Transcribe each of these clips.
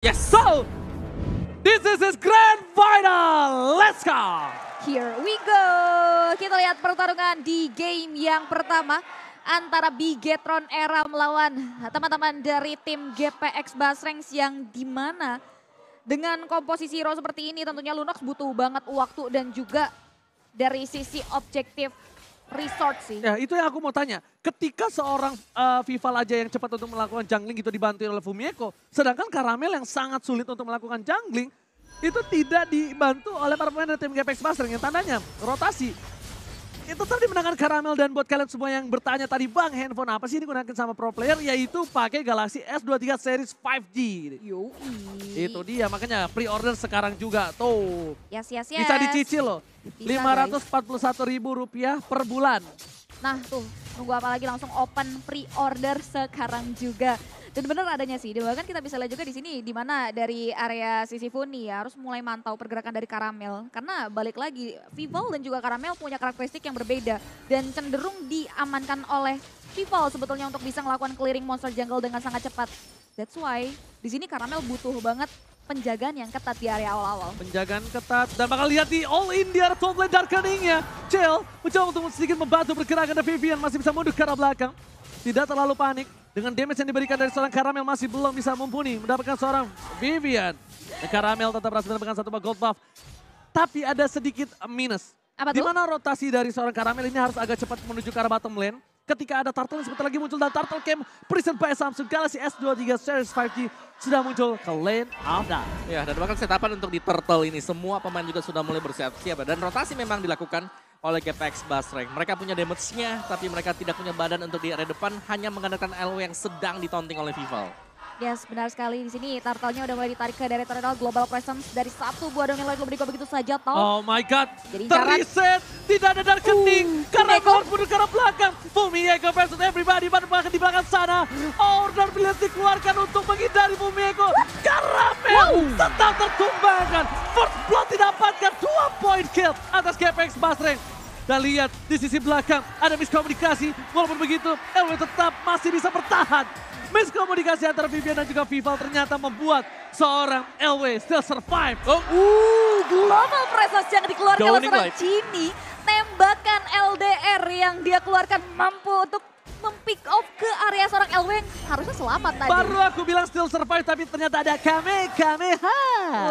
Yes. So, this is his grand final. Let's go. Here we go. Kita lihat pertarungan di game yang pertama antara Bigetron Era melawan teman-teman dari tim GPX Basrengs yang dimana dengan komposisi roh seperti ini tentunya Lunox butuh banget waktu dan juga dari sisi objektif resort sih. Ya, itu yang aku mau tanya. Ketika seorang uh, Vival aja yang cepat untuk melakukan jungling itu dibantu oleh Fumieko, sedangkan Karamel yang sangat sulit untuk melakukan jungling, itu tidak dibantu oleh para pemain dari tim GPX Master yang tandanya rotasi itu tadi menangkan Karamel dan buat kalian semua yang bertanya tadi, Bang, handphone apa sih ini gunakan sama pro player? Yaitu pakai Galaxy S23 series 5G. Yoi. Itu dia, makanya pre-order sekarang juga. Tuh. Yes, yes, yes. Bisa dicicil loh. puluh 541 ribu rupiah per bulan. Nah tuh, nunggu apa lagi langsung open pre-order sekarang juga. Dan benar adanya sih, dan bahkan kita bisa lihat juga di sini di mana dari area sisi Funi ya harus mulai mantau pergerakan dari Karamel. Karena balik lagi, Vival dan juga Karamel punya karakteristik yang berbeda dan cenderung diamankan oleh Vival sebetulnya untuk bisa melakukan clearing monster jungle dengan sangat cepat. That's why di sini Karamel butuh banget penjagaan yang ketat di area awal-awal. Penjagaan ketat dan bakal lihat di all India di darkening top lane nya mencoba untuk sedikit membantu pergerakan The Vivian masih bisa mundur ke arah belakang. Tidak terlalu panik. Dengan damage yang diberikan dari seorang Karamel masih belum bisa mumpuni. Mendapatkan seorang Vivian. Dan Karamel tetap berhasil mendapatkan satu gold buff. Tapi ada sedikit minus. Apa tuh? rotasi dari seorang Karamel ini harus agak cepat menuju ke arah bottom lane. Ketika ada Turtle sebentar lagi muncul dan Turtle Camp Prison by Samsung Galaxy S23 Series 5G sudah muncul ke lane that. Ya dan bahkan setapan untuk di Turtle ini semua pemain juga sudah mulai bersiap-siap dan rotasi memang dilakukan oleh GPX Basreng. Mereka punya damage-nya, tapi mereka tidak punya badan untuk di area depan, hanya mengandalkan LW yang sedang ditonting oleh Vival. Yes, benar sekali. Di sini tartelnya udah mulai ditarik ke dari terminal Global Presence dari satu buah dongeng yang lain lebih begitu saja toh. Oh my god. Jadi tidak ada dark kening uh, karena keluar pun ke belakang. Eko versus everybody belakang di belakang sana. Order bila dikeluarkan untuk menghindari Eko. Karamel wow. tetap tertumbangkan. First blood didapatkan dua point kill atas GPX Basreng. Dan lihat di sisi belakang ada miskomunikasi. Walaupun begitu LW tetap masih bisa bertahan. Miskomunikasi antara Vivian dan juga Vival ternyata membuat seorang LW still survive. Oh. Uh, global presence yang dikeluarkan oleh seorang Cini. Tembakan LDR yang dia keluarkan mampu untuk mempick off ke area seorang LW harusnya selamat tadi. Baru aku bilang still survive tapi ternyata ada Kame kami ha.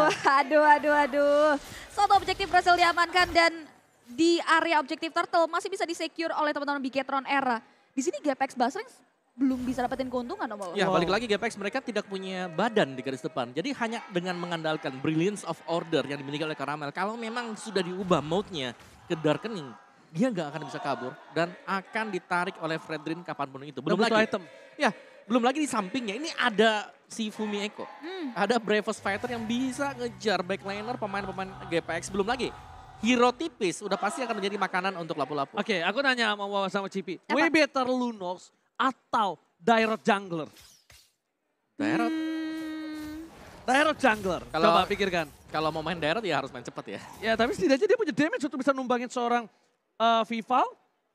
Waduh, aduh, aduh, aduh. Satu objektif berhasil diamankan dan di area objektif turtle masih bisa disecure oleh teman-teman Bigetron era. Di sini gpx Basrings belum bisa dapetin keuntungan om Ya balik lagi gpx mereka tidak punya badan di garis depan. Jadi hanya dengan mengandalkan brilliance of order yang dimiliki oleh Karamel. Kalau memang sudah diubah mode-nya ke darkening, dia nggak akan bisa kabur dan akan ditarik oleh Fredrin kapanpun itu. Belum lagi item. Ya, belum lagi di sampingnya ini ada si Fumi Eko. Hmm. Ada Bravest Fighter yang bisa ngejar backliner pemain-pemain GPX. Belum lagi hero tipis udah pasti akan menjadi makanan untuk lapu-lapu. Oke, okay, aku nanya sama Wawa sama Cipi. Apa? Way better Lunox atau Direct Jungler? Direct? Hmm. Direct Jungler, kalau, coba pikirkan. Kalau mau main Direct ya harus main cepat ya. Ya, tapi setidaknya dia punya damage untuk bisa numbangin seorang uh, Vival,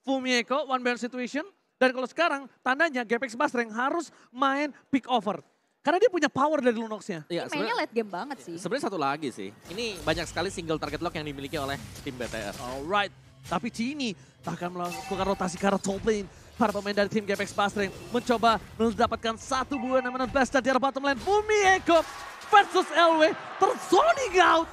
Fumieko, One Man Situation. Dan kalau sekarang, tandanya Gepex Basreng harus main pick over. Karena dia punya power dari Lunox-nya. Ya, Iya, mainnya late game banget sih. Sebenarnya satu lagi sih. Ini banyak sekali single target lock yang dimiliki oleh tim BTR. Alright. Tapi Cini akan melakukan rotasi ke top lane. Para pemain dari tim Gepex Bastring mencoba mendapatkan satu buah namanya best dari arah bottom lane. Bumi Eko versus LW terzoning out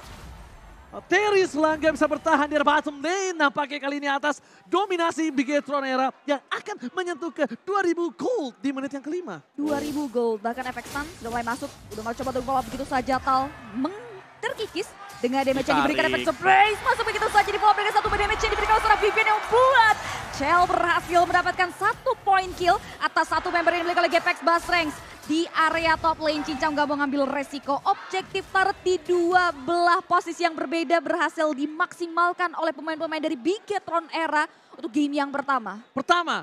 Terry Selangga bisa bertahan di bottom lane. Nampaknya kali ini atas dominasi Bigetron Era yang akan menyentuh ke 2000 gold di menit yang kelima. 2000 gold, bahkan efek stun sudah mulai masuk. Udah mau coba untuk follow begitu saja Tal meng terkikis dengan damage yang diberikan efek surprise. Masuk begitu saja di follow dengan satu damage yang diberikan oleh seorang Vivian yang buat Shell berhasil mendapatkan satu poin kill atas satu member yang dimiliki oleh Gepex Basrengs. Di area top lane, Cincang gak mau ngambil resiko. Objektif turret di dua belah posisi yang berbeda berhasil dimaksimalkan oleh pemain-pemain dari Bigetron era untuk game yang pertama. Pertama,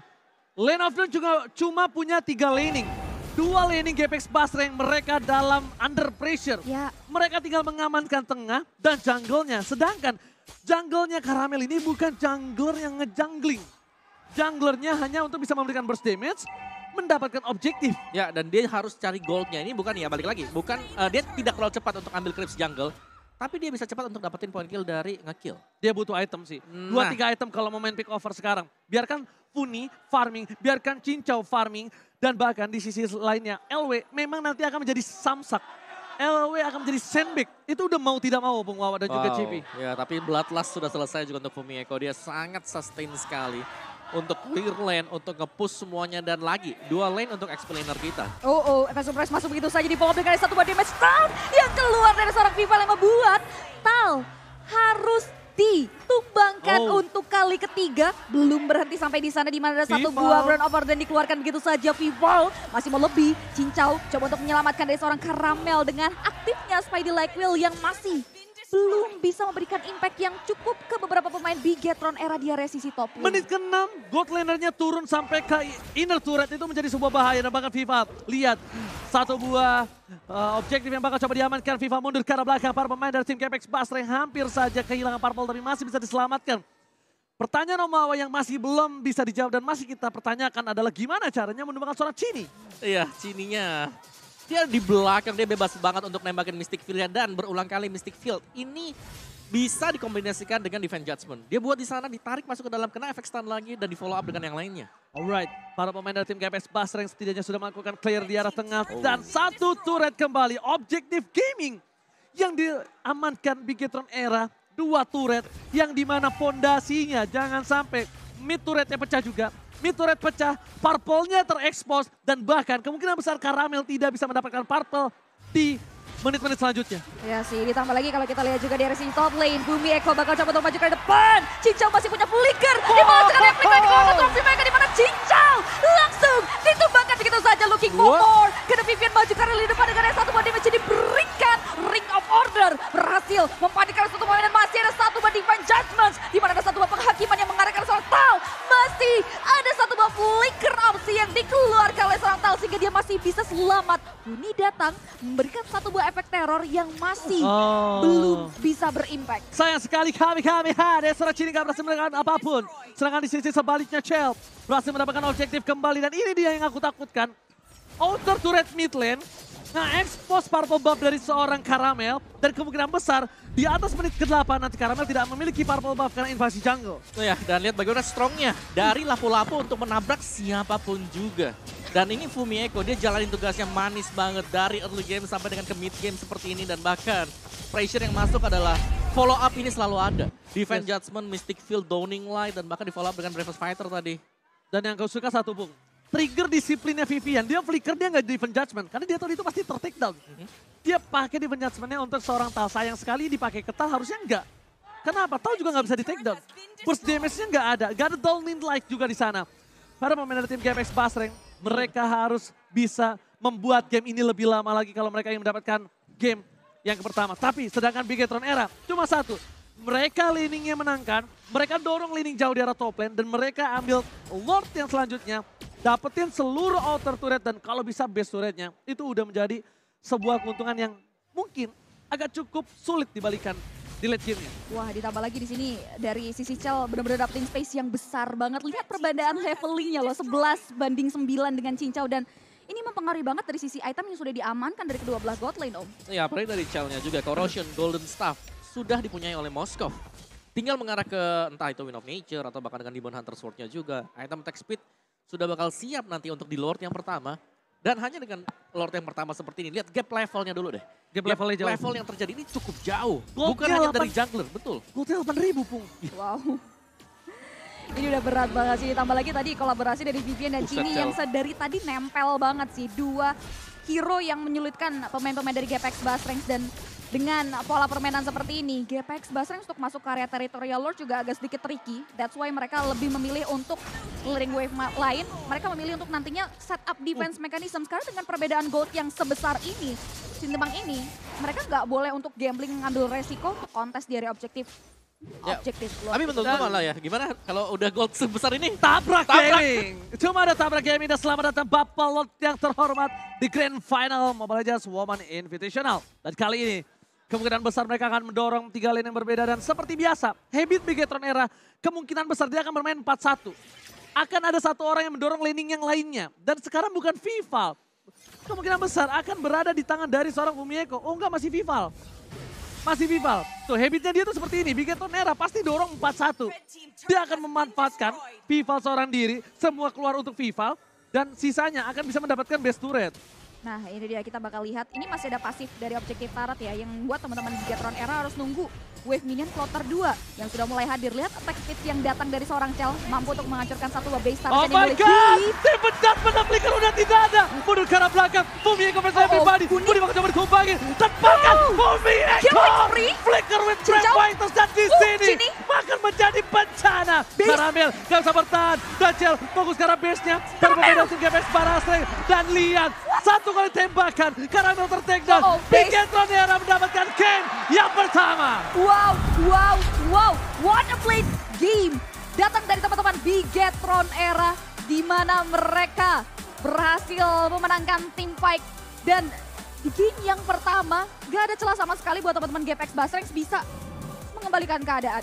lane of Doom juga cuma punya tiga laning. Dua laning Gepex Basrengs mereka dalam under pressure. Ya. Mereka tinggal mengamankan tengah dan jungle-nya. Sedangkan jungle-nya Karamel ini bukan jungler yang ngejungling junglernya hanya untuk bisa memberikan burst damage mendapatkan objektif. Ya, dan dia harus cari goldnya. Ini bukan ya, balik lagi. Bukan, uh, dia tidak terlalu cepat untuk ambil creeps jungle. Tapi dia bisa cepat untuk dapetin point kill dari ngekill. Dia butuh item sih. Nah. Dua tiga item kalau mau main pick over sekarang. Biarkan Funi farming, biarkan Cincau farming. Dan bahkan di sisi lainnya LW memang nanti akan menjadi samsak. LW akan menjadi sandbag. Itu udah mau tidak mau Bung dan wow. juga Cipi. Ya, tapi Bloodlust sudah selesai juga untuk Fumi Eko. Dia sangat sustain sekali untuk clear lane, untuk nge-push semuanya dan lagi dua lane untuk explainer kita. Oh, oh, efek surprise masuk begitu saja di pokok dengan satu body damage down yang keluar dari seorang Viva yang membuat Tal harus ditumbangkan oh. untuk kali ketiga. Belum berhenti sampai di sana di mana ada satu buah Brown over dan dikeluarkan begitu saja. Vival masih mau lebih. Cincau coba untuk menyelamatkan dari seorang karamel dengan aktifnya Spidey Like Will yang masih belum bisa memberikan impact yang cukup ke beberapa pemain Bigetron era dia resisi top Menit ke-6, Godlanernya turun sampai ke inner turret itu menjadi sebuah bahaya. Dan bahkan FIFA lihat satu buah uh, objektif yang bakal coba diamankan. FIFA mundur ke arah belakang. Para pemain dari tim Capex Basre hampir saja kehilangan parpol tapi masih bisa diselamatkan. Pertanyaan Awa yang masih belum bisa dijawab dan masih kita pertanyakan adalah gimana caranya menemukan seorang Cini? Iya, Cininya dia di belakang, dia bebas banget untuk nembakin Mystic Field dan berulang kali Mystic Field. Ini bisa dikombinasikan dengan Defense Judgment. Dia buat di sana, ditarik masuk ke dalam, kena efek stun lagi dan di follow up dengan yang lainnya. Alright, para pemain dari tim KPS Basreng setidaknya sudah melakukan clear di arah tengah. Oh. Dan satu turret kembali, Objective Gaming yang diamankan Bigetron Era. Dua turret yang dimana pondasinya jangan sampai mid turretnya pecah juga. Red pecah, purple-nya terekspos, dan bahkan kemungkinan besar Karamel tidak bisa mendapatkan purple di menit-menit selanjutnya. Ya sih, ditambah lagi kalau kita lihat juga dari sini top lane, Bumi Eko bakal coba untuk maju ke depan. Cincau masih punya flicker, dibalaskan oleh flicker di kolom Trophy Maker di dimana Cincau langsung ditumbangkan begitu saja Looking Momo. memberikan satu buah efek teror yang masih oh. belum bisa berimpact. Sayang sekali kami-kami ada Serang Cini gak berhasil melakukan apapun. serangan di sisi sebaliknya Chel berhasil mendapatkan objektif kembali dan ini dia yang aku takutkan. Outer turret mid lane Nah expose purple buff dari seorang Karamel. Dan kemungkinan besar di atas menit ke-8 nanti Karamel tidak memiliki purple buff karena invasi jungle. Oh ya, dan lihat bagaimana strongnya dari Lapu-Lapu untuk menabrak siapapun juga. Dan ini Fumieko, dia jalanin tugasnya manis banget dari early game sampai dengan ke mid game seperti ini. Dan bahkan pressure yang masuk adalah follow up ini selalu ada. Defense yes. Judgment, Mystic Field, Dawning Light, dan bahkan di follow up dengan reverse Fighter tadi. Dan yang kau suka satu, Bung trigger disiplinnya Vivian. Dia flicker, dia nggak di judgment. Karena dia tahu itu pasti ter mm-hmm. Dia pakai defense judgmentnya untuk seorang Tal. Sayang sekali dipakai ketal harusnya enggak. Kenapa? Tal juga nggak bisa di takedown. Burst damage-nya nggak ada. Gak ada Dolnin Light juga di sana. Para pemain dari tim GMX Basreng, mereka harus bisa membuat game ini lebih lama lagi kalau mereka ingin mendapatkan game yang pertama. Tapi sedangkan Bigetron Era cuma satu. Mereka leaningnya menangkan, mereka dorong leaning jauh di arah top lane dan mereka ambil Lord yang selanjutnya dapetin seluruh outer turret dan kalau bisa base turretnya itu udah menjadi sebuah keuntungan yang mungkin agak cukup sulit dibalikan di late game-nya. Wah, ditambah lagi di sini dari sisi Cel benar-benar dapetin space yang besar banget. Lihat perbedaan levelingnya loh, 11 banding 9 dengan Cincau dan ini mempengaruhi banget dari sisi item yang sudah diamankan dari kedua belah god lane, Om. Iya, apalagi dari Chelnya juga. Corrosion, Golden Staff sudah dipunyai oleh Moskov. Tinggal mengarah ke entah itu Win of Nature atau bahkan dengan Demon Hunter Sword-nya juga. Item Attack Speed sudah bakal siap nanti untuk di Lord yang pertama. Dan hanya dengan Lord yang pertama seperti ini, lihat gap levelnya dulu deh. Gap, levelnya jauh. Level yang terjadi ini cukup jauh. Gold Bukan hanya 8, dari jungler, betul. Goldnya 8 ribu, Pung. Wow. Ini udah berat banget sih. Tambah lagi tadi kolaborasi dari Vivian dan Cini yang dari tadi nempel banget sih. Dua hero yang menyulitkan pemain-pemain dari GPX Basrengs dan dengan pola permainan seperti ini, GPX Basrengs untuk masuk ke area territorial lord juga agak sedikit tricky. That's why mereka lebih memilih untuk clearing wave lain. Mereka memilih untuk nantinya setup defense hmm. mechanism. Sekarang dengan perbedaan gold yang sebesar ini, Sintembang ini, mereka nggak boleh untuk gambling ngambil resiko untuk kontes di area objektif. Ya. Objektif Tapi menurut gue malah ya, gimana kalau udah gold sebesar ini? Tabrak, tabrak. Gaming! Cuma ada Tabrak Gaming dan selamat datang Bapak Lot yang terhormat di Grand Final Mobile Legends Woman Invitational. Dan kali ini Kemungkinan besar mereka akan mendorong tiga lane yang berbeda dan seperti biasa, habit Bigetron era kemungkinan besar dia akan bermain 4-1. Akan ada satu orang yang mendorong laning yang lainnya dan sekarang bukan Vival. Kemungkinan besar akan berada di tangan dari seorang Fumieko. Oh enggak masih Vival masih Vival. Tuh habitnya dia tuh seperti ini, Bikin nera pasti dorong 4-1. Dia akan memanfaatkan Vival seorang diri, semua keluar untuk Vival, dan sisanya akan bisa mendapatkan best turret. Nah ini dia kita bakal lihat, ini masih ada pasif dari objektif Tarat ya, yang buat teman-teman Bigetron Era harus nunggu wave minion floater 2 yang sudah mulai hadir. Lihat attack speed yang datang dari seorang Cel mampu untuk menghancurkan satu base star. Oh my god! Sebentar menang Flicker udah tidak ada. Mundur ke arah belakang. Bumi Eko versus everybody. Bumi bakal coba dikumpangin. Terpakan Bumi oh, Eko! Flicker with trap White terjadi di oh, sini. Makan menjadi bencana. Karamel gak bisa bertahan. Dajel fokus ke arah base-nya. Termomenasi GBS Barasre. Dan lihat satu kali tembakan. Karamel tertakedown. Bigetron yang Wow, wow, wow. What a play game. Datang dari teman-teman Bigetron era di mana mereka berhasil memenangkan tim fight dan di game yang pertama gak ada celah sama sekali buat teman-teman GPX Basrengs bisa mengembalikan keadaan.